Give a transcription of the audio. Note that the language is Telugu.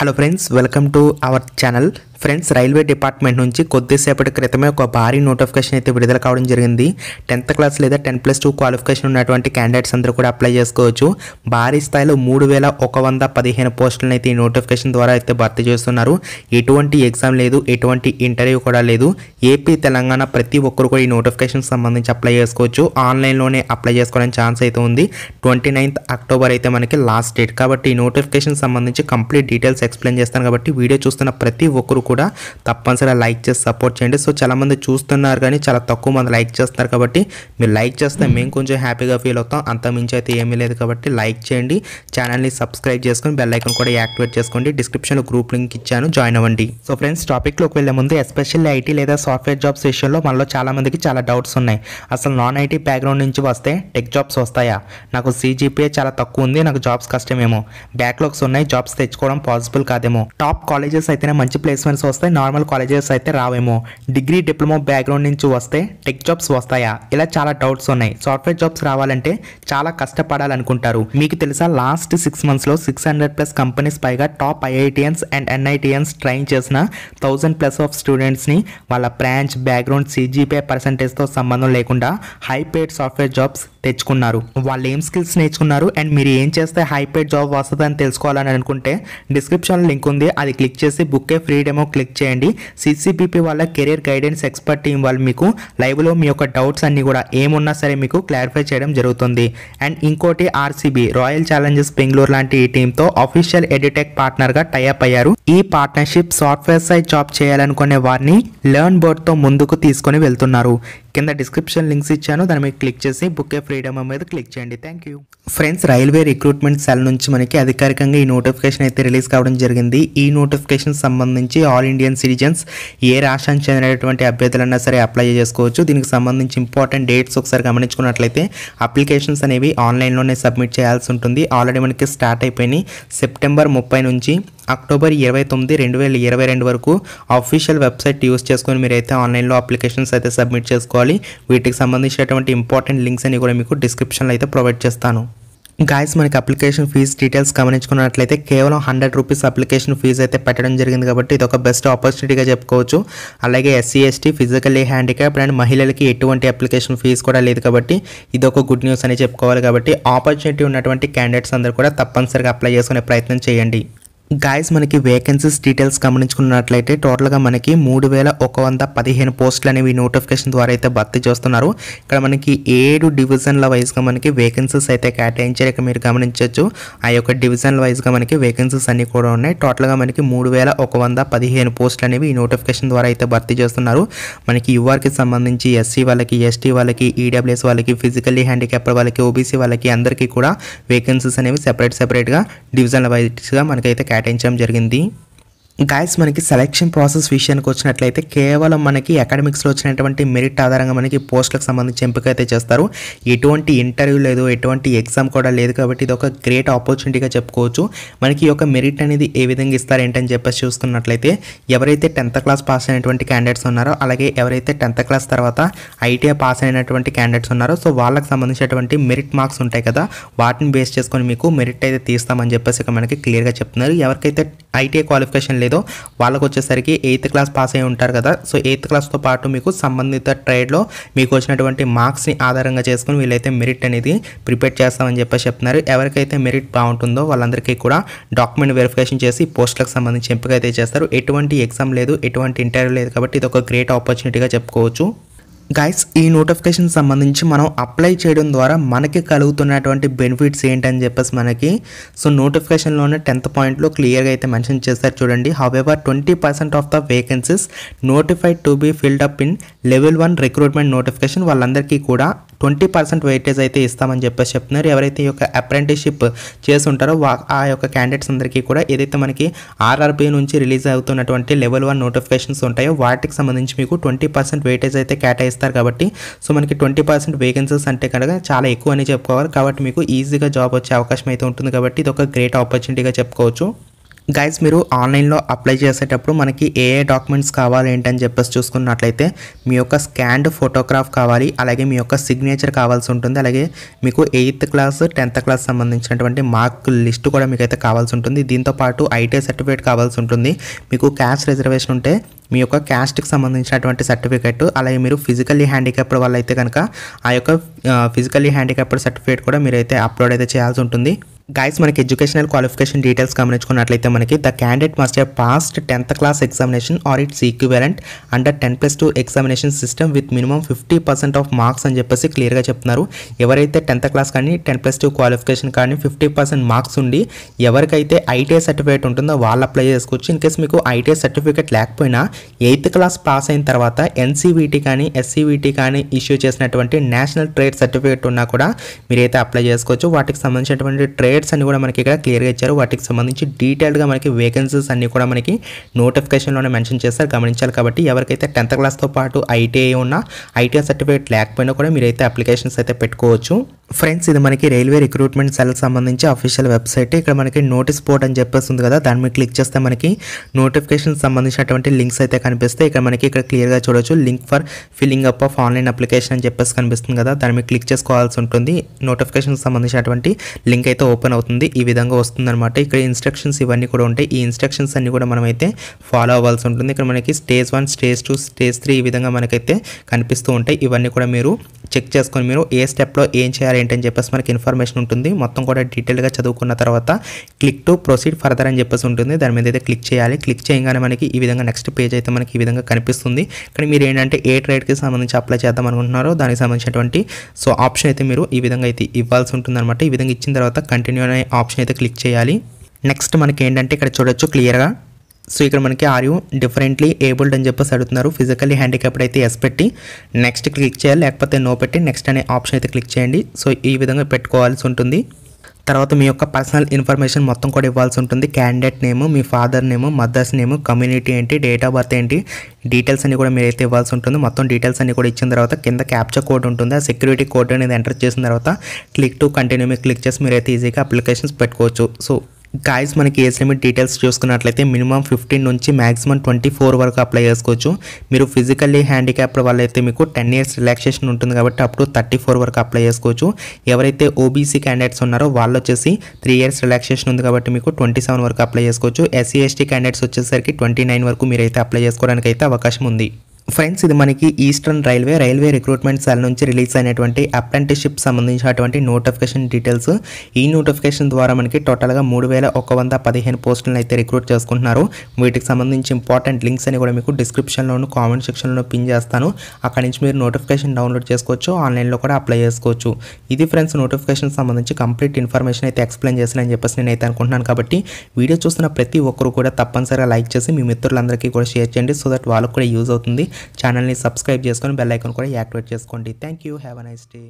Hello friends welcome to our channel friends railway department నుంచి కొద్దిసేపటి క్రితమే ఒక భారీ నోటిఫికేషన్ అయితే విడుదల కావడం జరిగింది టెన్త్ క్లాస్ లేదా టెన్ ప్లస్ టూ క్వాలిఫికేషన్ ఉన్నటువంటి క్యాండిడేట్స్ అందరూ కూడా అప్లై చేసుకోవచ్చు భారీ స్థాయిలో మూడు వేల ఒక వంద పదిహేను పోస్టులను అయితే ఈ నోటిఫికేషన్ ద్వారా అయితే భర్తీ చేస్తున్నారు ఎటువంటి ఎగ్జామ్ లేదు ఎటువంటి ఇంటర్వ్యూ కూడా లేదు ఏపీ తెలంగాణ ప్రతి ఒక్కరు కూడా ఈ నోటిఫికేషన్ సంబంధించి అప్లై చేసుకోవచ్చు ఆన్లైన్లోనే అప్లై చేసుకోవడానికి ఛాన్స్ అయితే ఉంది ట్వంటీ నైన్త్ అక్టోబర్ అయితే మనకి లాస్ట్ డేట్ కాబట్టి ఈ నోటిఫికేషన్ సంబంధించి కంప్లీట్ డీటెయిల్స్ ఎక్స్ప్లెయిన్ చేస్తాను కాబట్టి వీడియో చూస్తున్న ప్రతి ఒక్కరు కూడా తప్పనిసరిగా లైక్ చేసి సపోర్ట్ చేయండి సో చాలామంది చూస్తున్నారు కానీ చాలా తక్కువ మంది లైక్ చేస్తున్నారు కాబట్టి మీరు లైక్ చేస్తే hmm. మేము కొంచెం హ్యాపీగా ఫీల్ అవుతాం అంత మించి అయితే ఏమీ లేదు కాబట్టి లైక్ చేయండి ఛానల్ని సబ్స్క్రైబ్ చేసుకొని బెల్ ఐకన్ కూడా యాక్టివేట్ చేసుకోండి డిస్క్రిప్షన్లో గ్రూప్ లింక్ ఇచ్చాను జాయిన్ అవ్వండి సో ఫ్రెండ్స్ టాపిక్లోకి వెళ్ళే ముందు ఎస్పెషల్లీ ఐటీ లేదా సాఫ్ట్వేర్ జాబ్స్ విషయంలో మనలో చాలామందికి చాలా డౌట్స్ ఉన్నాయి అసలు నాన్ ఐటీ బ్యాక్గ్రౌండ్ నుంచి వస్తే టెక్ జాబ్స్ వస్తాయా నాకు సీజీపీఏ చాలా తక్కువ ఉంది నాకు జాబ్స్ కష్టమేమో బ్యాక్లాగ్స్ ఉన్నాయి జాబ్స్ తెచ్చుకోవడం పాసిబుల్ కాదేమో టాప్ కాలేజెస్ అయితేనే మంచి ప్లేస్మెంట్స్ ఆప్షన్స్ వస్తాయి నార్మల్ కాలేజెస్ అయితే రావేమో డిగ్రీ డిప్లొమా బ్యాక్గ్రౌండ్ నుంచి వస్తే టెక్ జాబ్స్ వస్తాయా ఇలా చాలా డౌట్స్ ఉన్నాయి సాఫ్ట్వేర్ జాబ్స్ రావాలంటే చాలా కష్టపడాలనుకుంటారు మీకు తెలుసా లాస్ట్ సిక్స్ మంత్స్లో సిక్స్ హండ్రెడ్ ప్లస్ కంపెనీస్ పైగా top IITians and NITians train చేసిన థౌజండ్ ప్లస్ ఆఫ్ స్టూడెంట్స్ని వాళ్ళ బ్రాంచ్ బ్యాక్గ్రౌండ్ సిజిపిఐ పర్సంటేజ్తో సంబంధం లేకుండా హై పేడ్ సాఫ్ట్వేర్ జాబ్స్ తెచ్చుకున్నారు వాళ్ళు ఏం స్కిల్స్ నేర్చుకున్నారు అండ్ మీరు ఏం చేస్తే హైపేడ్ జాబ్ వస్తుంది అని తెలుసుకోవాలని అనుకుంటే డిస్క్రిప్షన్లో లింక్ ఉంది అది క్లిక్ చేసి బుక్కే ఫ్రీ డెమో క్లిక్ చేయండి సిసిపిపి వాళ్ళ కెరీర్ గైడెన్స్ ఎక్స్పర్ట్ టీం వాళ్ళు మీకు లైవ్లో మీ యొక్క డౌట్స్ అన్నీ కూడా ఏమున్నా సరే మీకు క్లారిఫై చేయడం జరుగుతుంది అండ్ ఇంకోటి ఆర్సీబీ రాయల్ ఛాలెంజర్స్ బెంగళూరు లాంటి ఈ టీంతో అఫీషియల్ ఎడ్యుటెక్ పార్ట్నర్గా టైఅప్ అయ్యారు ఈ పార్ట్నర్షిప్ సాఫ్ట్వేర్ సైడ్ జాబ్ చేయాలనుకునే వారిని లెర్న్ బోర్డ్తో ముందుకు తీసుకొని వెళ్తున్నారు కింద డిస్క్రిప్షన్ లింక్స్ ఇచ్చాను దాని మీద క్లిక్ చేసి బుక్ ఏ ఫ్రీడమ్ మీద క్లిక్ చేయండి thank you friends railway recruitment cell నుంచి మనకి అధికారికంగా ఈ నోటిఫికేషన్ అయితే రిలీజ్ కావడం జరిగింది ఈ నోటిఫికేషన్ సంబంధించి ఆల్ ఇండియన్ సిటిజన్స్ ఏ రాష్ట్రానికి చెందినటువంటి అభ్యర్థులన్నా సరే అప్లై చేసుకోవచ్చు దీనికి సంబంధించి ఇంపార్టెంట్ డేట్స్ ఒకసారి గమనించుకున్నట్లయితే అప్లికేషన్స్ అనేవి ఆన్లైన్లోనే సబ్మిట్ చేయాల్సి ఉంటుంది ఆల్రెడీ మనకి స్టార్ట్ అయిపోయినాయి సెప్టెంబర్ ముప్పై నుంచి అక్టోబర్ ఇరవై తొమ్మిది రెండు వేల ఇరవై రెండు వరకు అఫీషియల్ వెబ్సైట్ యూస్ చేసుకొని మీరైతే ఆన్లైన్లో అప్లికేషన్స్ అయితే సబ్మిట్ చేసుకోవాలి వీటికి సంబంధించినటువంటి ఇంపార్టెంట్ లింక్స్ అన్ని కూడా మీకు డిస్క్రిప్షన్లో అయితే ప్రొవైడ్ చేస్తాను గాయస్ మనకి అప్లికేషన్ ఫీజు డీటెయిల్స్ గమనించుకున్నట్లయితే కేవలం హండ్రెడ్ రూపీస్ అప్లికేషన్ ఫీజు అయితే పెట్టడం జరిగింది కాబట్టి ఇది ఒక బెస్ట్ ఆపర్చునిటీగా చెప్పుకోవచ్చు అలాగే SC ST physically handicap and మహిళలకి ఎటువంటి అప్లికేషన్ ఫీజు కూడా లేదు కాబట్టి ఇది ఒక గుడ్ న్యూస్ అని చెప్పుకోవాలి కాబట్టి ఆపర్చునిటీ ఉన్నటువంటి క్యాండిడేట్స్ అందరూ కూడా తప్పనిసరిగా అప్లై చేసుకునే ప్రయత్నం చేయండి గాయస్ మనకి వేకెన్సీస్ డీటెయిల్స్ గమనించుకున్నట్లయితే టోటల్గా మనకి మూడు వేల ఒక వంద పదిహేను పోస్టులు అనేవి నోటిఫికేషన్ ద్వారా అయితే భర్తీ చేస్తున్నారు ఇక్కడ మనకి ఏడు డివిజన్ల వైజ్గా మనకి వేకెన్సీస్ అయితే కేటాయించారు ఇక్కడ మీరు గమనించవచ్చు ఆ యొక్క డివిజన్ల వైజ్గా మనకి వేకెన్సీస్ అన్నీ కూడా ఉన్నాయి టోటల్గా మనకి మూడు వేల ఒక వంద పదిహేను పోస్టులు అనేవి ఈ నోటిఫికేషన్ ద్వారా అయితే భర్తీ చేస్తున్నారు మనకి యువర్కి సంబంధించి ఎస్సీ వాళ్ళకి ఎస్టీ వాళ్ళకి ఈడబ్ల్యూఎస్ e వాళ్ళకి ఫిజికల్లీ హ్యాండిక్యాప్డ్ వాళ్ళకి ఓబీసీ వాళ్ళకి అందరికీ కూడా వేకెన్సీస్ అనేవి సెపరేట్ సెపరేట్గా డివిజన్ల వైజ్గా మనకైతే కేటాయించడం జరిగింది గాయస్ మనకి సెలెక్షన్ ప్రాసెస్ విషయానికి వచ్చినట్లయితే కేవలం మనకి అకాడమిక్స్లో వచ్చినటువంటి మెరిట్ ఆధారంగా మనకి పోస్టులకు సంబంధించి ఎంపిక అయితే చేస్తారు ఎటువంటి ఇంటర్వ్యూ లేదు ఎటువంటి ఎగ్జామ్ కూడా లేదు కాబట్టి ఇది ఒక గ్రేట్ ఆపర్చునిటీగా చెప్పుకోవచ్చు మనకి యొక్క మెరిట్ అనేది ఏ విధంగా ఇస్తారు ఏంటని చెప్పేసి చూసుకున్నట్లయితే ఎవరైతే టెన్త్ క్లాస్ పాస్ అయినటువంటి క్యాండిడేట్స్ ఉన్నారో అలాగే ఎవరైతే టెన్త్ క్లాస్ తర్వాత ఐటీఐ పాస్ అయినటువంటి క్యాండిడేట్స్ ఉన్నారో సో వాళ్ళకి సంబంధించినటువంటి మెరిట్ మార్క్స్ ఉంటాయి కదా వాటిని బేస్ చేసుకొని మీకు మెరిట్ అయితే తీస్తామని చెప్పేసి మనకి క్లియర్గా చెప్తున్నారు ఎవరికైతే ఐటీఐ క్వాలిఫికేషన్ లేదో వాళ్ళకు వచ్చేసరికి ఎయిత్ క్లాస్ పాస్ అయి ఉంటారు కదా సో ఎయిత్ క్లాస్తో పాటు మీకు సంబంధిత ట్రేడ్లో మీకు వచ్చినటువంటి మార్క్స్ని ఆధారంగా చేసుకుని వీళ్ళైతే మెరిట్ అనేది ప్రిపేర్ చేస్తామని చెప్పేసి చెప్తున్నారు ఎవరికైతే మెరిట్ బాగుంటుందో వాళ్ళందరికీ కూడా డాక్యుమెంట్ వెరిఫికేషన్ చేసి పోస్టులకు సంబంధించి ఎంపిక అయితే చేస్తారు ఎటువంటి ఎగ్జామ్ లేదు ఎటువంటి ఇంటర్వ్యూ లేదు కాబట్టి ఇది ఒక గ్రేట్ ఆపర్చునిటీగా చెప్పుకోవచ్చు గైస్ ఈ నోటిఫికేషన్ సంబంధించి మనం అప్లై చేయడం ద్వారా మనకి కలుగుతున్నటువంటి బెనిఫిట్స్ ఏంటని చెప్పేసి మనకి సో నోటిఫికేషన్లోనే టెన్త్ పాయింట్లో క్లియర్గా అయితే మెన్షన్ చేస్తారు చూడండి ever twenty percent of the vacancies notified to be filled up in level one recruitment notification వాళ్ళందరికీ కూడా ట్వంటీ పర్సెంట్ వెయిటేజ్ అయితే ఇస్తామని చెప్పేసి చెప్తున్నారు ఎవరైతే ఈ యొక్క ఉంటారో చేస్తుంటారో ఆ యొక్క క్యాండిడేట్స్ అందరికీ కూడా ఏదైతే మనకి ఆర్ఆర్బీ నుంచి రిలీజ్ అవుతున్నటువంటి లెవెల్ వన్ నోటిఫికేషన్స్ ఉంటాయో వాటికి సంబంధించి మీకు ట్వంటీ పర్సెంట్ వెయిటేజ్ అయితే కేటాయిస్తారు ఇస్తారు కాబట్టి సో మనకి ట్వంటీ పర్సెంట్ వేకెన్సీస్ అంటే కనుక చాలా ఎక్కువ అని చెప్పుకోవాలి కాబట్టి మీకు ఈజీగా జాబ్ వచ్చే అవకాశం అయితే ఉంటుంది కాబట్టి ఇది ఒక గ్రేట్ ఆపర్చునిటీగా చెప్పుకోవచ్చు గైజ్ మీరు ఆన్లైన్లో అప్లై చేసేటప్పుడు మనకి ఏ ఏ డాక్యుమెంట్స్ కావాలి ఏంటని చెప్పేసి చూసుకున్నట్లయితే మీ యొక్క స్కాన్డ్ ఫోటోగ్రాఫ్ కావాలి అలాగే మీ యొక్క సిగ్నేచర్ కావాల్సి ఉంటుంది అలాగే మీకు ఎయిత్ క్లాస్ టెన్త్ క్లాస్ సంబంధించినటువంటి మార్క్ లిస్ట్ కూడా మీకైతే కావాల్సి ఉంటుంది దీంతోపాటు ఐటీ సర్టిఫికేట్ కావాల్సి ఉంటుంది మీకు క్యాష్ రిజర్వేషన్ ఉంటే మీ యొక్క క్యాస్ట్కి సంబంధించినటువంటి సర్టిఫికేట్ అలాగే మీరు ఫిజికల్లీ హ్యాండిక్యాప్డ్ వాళ్ళు అయితే కనుక ఆ యొక్క ఫిజికల్లీ హ్యాండిక్యాప్డ్ సర్టిఫికేట్ కూడా మీరు అయితే అప్లోడ్ అయితే చేయాల్సి ఉంటుంది గైస్ మనకి ఎడ్యుకేషనల్ క్వాలిఫికేషన్ డీటెయిల్స్ గమనించుకున్నట్లయితే మనకి the candidate must have passed tenth class examination or its equivalent under ten plus two examination system with minimum fifty percent of marks అని చెప్పేసి క్లియర్గా చెప్తున్నారు ఎవరైతే టెన్త్ క్లాస్ కానీ టెన్ ప్లస్ టూ క్వాలిఫికేషన్ కానీ ఫిఫ్టీ పర్సెంట్ మార్క్స్ ఉండి ఎవరికైతే ఐటీఐ సర్టిఫికేట్ ఉంటుందో వాళ్ళు అప్లై చేసుకోవచ్చు ఇన్ కేసు మీకు ఐటీఐ సర్టిఫికేట్ లేకపోయినా ఎయిత్ క్లాస్ పాస్ అయిన తర్వాత ఎన్సీవీటీ కానీ ఎస్సీవీటీ కానీ ఇష్యూ చేసినటువంటి నేషనల్ ట్రేడ్ సర్టిఫికేట్ ఉన్నా కూడా మీరైతే అప్లై చేసుకోవచ్చు వాటికి సంబంధించినటువంటి ట్రేడ్ పేర్స్ అన్ని కూడా మనకి ఇక్కడ క్లియర్గా ఇచ్చారు వాటికి సంబంధించి డీటెయిల్డ్గా మనకి వేకెన్సీస్ అన్ని కూడా మనకి నోటిఫికేషన్లోనే మెన్షన్ చేస్తారు గమనించాలి కాబట్టి ఎవరికైతే టెన్త్ క్లాస్తో పాటు ఐటీఐ ఉన్న ఐటీఐ సర్టిఫికేట్ లేకపోయినా కూడా మీరైతే అప్లికేషన్స్ అయితే పెట్టుకోవచ్చు ఫ్రెండ్స్ ఇది మనకి రైల్వే రిక్రూట్మెంట్ సెల్కి సంబంధించి అఫీషియల్ వెబ్సైట్ ఇక్కడ మనకి నోటీస్ బోర్డ్ అని చెప్పేసి ఉంది కదా దాని మీద క్లిక్ చేస్తే మనకి నోటిఫికేషన్ సంబంధించినటువంటి లింక్స్ అయితే కనిపిస్తాయి ఇక్కడ మనకి ఇక్కడ క్లియర్గా చూడొచ్చు link for filling up of online application అని చెప్పేసి కనిపిస్తుంది కదా దాని మీద క్లిక్ చేసుకోవాల్సి ఉంటుంది నోటిఫికేషన్ సంబంధించినటువంటి లింక్ అయితే ఓపెన్ అవుతుంది ఈ విధంగా వస్తుందన్నమాట ఇక్కడ ఇన్స్ట్రక్షన్స్ ఇవన్నీ కూడా ఉంటాయి ఈ ఇన్స్ట్రక్షన్స్ అన్ని కూడా మనమైతే ఫాలో అవ్వాల్సి ఉంటుంది ఇక్కడ మనకి stage one stage two stage three ఈ విధంగా మనకైతే కనిపిస్తూ ఉంటాయి ఇవన్నీ కూడా మీరు చెక్ చేసుకొని మీరు ఏ స్టెప్లో ఏం చేయాలి ఏంటని చెప్పేసి మనకి ఇన్ఫర్మేషన్ ఉంటుంది మొత్తం కూడా డీటెయిల్గా చదువుకున్న తర్వాత క్లిక్ టు ప్రొసీడ్ ఫర్దర్ అని చెప్పేసి ఉంటుంది దాని మీద అయితే క్లిక్ చేయాలి క్లిక్ చేయగానే మనకి ఈ విధంగా నెక్స్ట్ పేజ్ అయితే మనకి ఈ విధంగా కనిపిస్తుంది కానీ మీరు ఏంటంటే ఏ ట్రేడ్కి సంబంధించి అప్లై చేద్దాం అనుకుంటున్నారో దానికి సంబంధించినటువంటి సో ఆప్షన్ అయితే మీరు ఈ విధంగా అయితే ఇవ్వాల్సి ఉంటుందన్నమాట ఈ విధంగా ఇచ్చిన తర్వాత కంటిన్యూ అనే ఆప్షన్ అయితే క్లిక్ చేయాలి నెక్స్ట్ మనకి ఏంటంటే ఇక్కడ చూడొచ్చు క్లియర్గా సో ఇక్కడ మనకి ఆర్ యూ డిఫరెంట్లీ ఏబుల్డ్ అని చెప్పేసి అడుగుతున్నారు ఫిజికల్లీ హ్యాండిక్యాప్డ్ అయితే ఎస్ పెట్టి నెక్స్ట్ క్లిక్ చేయాలి లేకపోతే నో పెట్టి నెక్స్ట్ అనే ఆప్షన్ అయితే క్లిక్ చేయండి సో ఈ విధంగా పెట్టుకోవాల్సి ఉంటుంది తర్వాత మీ యొక్క పర్సనల్ ఇన్ఫర్మేషన్ మొత్తం కూడా ఇవ్వాల్సి ఉంటుంది క్యాండిడేట్ నేము మీ father name mother's name community ఏంటి డేట్ ఆఫ్ బర్త్ ఏంటి డీటెయిల్స్ అన్ని కూడా మీరైతే ఇవ్వాల్సి ఉంటుంది మొత్తం డీటెయిల్స్ అన్ని కూడా ఇచ్చిన తర్వాత కింద క్యాప్చర్ కోడ్ ఉంటుంది ఆ సెక్యూరిటీ కోడ్ అనేది ఎంటర్ చేసిన తర్వాత క్లిక్ టు కంటిన్యూ మీద క్లిక్ చేసి మీరైతే ఈజీగా అప్లికేషన్స్ పెట్టుకోవచ్చు సో గాయస్ మనకి ఏజ్ లిమిట్ డీటెయిల్స్ చూసుకున్నట్లయితే మినిమం ఫిఫ్టీన్ నుంచి మ్యాక్సిమం ట్వంటీ ఫోర్ వరకు అప్లై చేసుకోవచ్చు మీరు ఫిజికల్లీ హ్యాండిక్యాప్డ్ వాళ్ళైతే మీకు టెన్ ఇయర్స్ రిలాక్సేషన్ ఉంటుంది కాబట్టి అప్పుడు థర్టీ ఫోర్ వరకు అప్లై చేసుకోవచ్చు ఎవరైతే ఓబీసీ క్యాండిడేట్స్ ఉన్నారో వాళ్ళు వచ్చేసి త్రీ ఇయర్స్ రిలాక్సేషన్ ఉంది కాబట్టి మీకు ట్వంటీ సెవెన్ వరకు అప్లై చేసుకోవచ్చు ఎస్సీ ఎస్టీ క్యాండిడేట్స్ వచ్చేసరికి ట్వంటీ నైన్ వరకు మీరైతే అప్లై చేసుకోవడానికి అయితే అవకాశం ఉంది ఫ్రెండ్స్ ఇది మనకి eastern railway railway recruitment cell నుంచి రిలీజ్ అయినటువంటి అప్రెంటిషిప్ సంబంధించినటువంటి నోటిఫికేషన్ డీటెయిల్స్ ఈ నోటిఫికేషన్ ద్వారా మనకి టోటల్గా మూడు వేల ఒక వంద పదిహేను పోస్టులను అయితే రిక్రూట్ చేసుకుంటున్నారు వీటికి సంబంధించి ఇంపార్టెంట్ లింక్స్ అని కూడా మీకు డిస్క్రిప్షన్లోను కామెంట్ సెక్షన్లో పిన్ చేస్తాను అక్కడి నుంచి మీరు నోటిఫికేషన్ డౌన్లోడ్ చేసుకోవచ్చు ఆన్లైన్లో కూడా అప్లై చేసుకోవచ్చు ఇది ఫ్రెండ్స్ నోటిఫికేషన్ సంబంధించి కంప్లీట్ ఇన్ఫర్మేషన్ అయితే ఎక్స్ప్లెయిన్ చేసిన అని చెప్పేసి అయితే అనుకుంటున్నాను కాబట్టి వీడియో చూస్తున్న ప్రతి ఒక్కరు కూడా తప్పనిసరిగా లైక్ చేసి మీ మిత్రులందరికీ కూడా షేర్ చేయండి సో దట్ వాళ్ళకు కూడా యూజ్ అవుతుంది ఛానల్ని సబ్స్క్రైబ్ చేసుకొని బెల్ ఐకాన్ కూడా యాక్టివేట్ చేసుకోండి thank you have a nice day